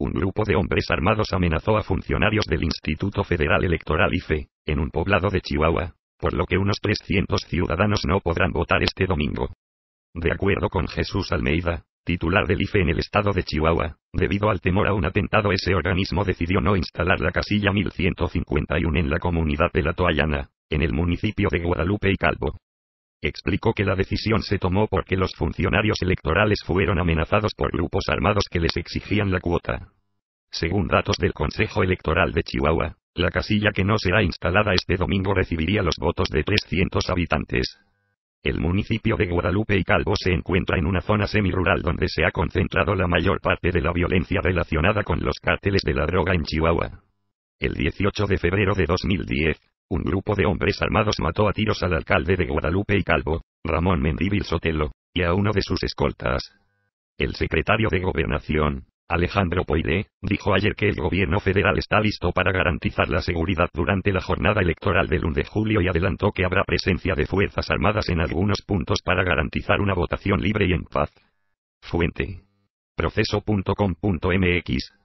un grupo de hombres armados amenazó a funcionarios del Instituto Federal Electoral IFE, en un poblado de Chihuahua, por lo que unos 300 ciudadanos no podrán votar este domingo. De acuerdo con Jesús Almeida, titular del IFE en el estado de Chihuahua, debido al temor a un atentado ese organismo decidió no instalar la casilla 1151 en la comunidad de La Toallana, en el municipio de Guadalupe y Calvo. Explicó que la decisión se tomó porque los funcionarios electorales fueron amenazados por grupos armados que les exigían la cuota. Según datos del Consejo Electoral de Chihuahua, la casilla que no será instalada este domingo recibiría los votos de 300 habitantes. El municipio de Guadalupe y Calvo se encuentra en una zona semirural donde se ha concentrado la mayor parte de la violencia relacionada con los cárteles de la droga en Chihuahua. El 18 de febrero de 2010, un grupo de hombres armados mató a tiros al alcalde de Guadalupe y Calvo, Ramón Mendívil Sotelo, y a uno de sus escoltas. El secretario de Gobernación, Alejandro Poiré, dijo ayer que el gobierno federal está listo para garantizar la seguridad durante la jornada electoral del 1 de julio y adelantó que habrá presencia de Fuerzas Armadas en algunos puntos para garantizar una votación libre y en paz. Fuente. Proceso.com.mx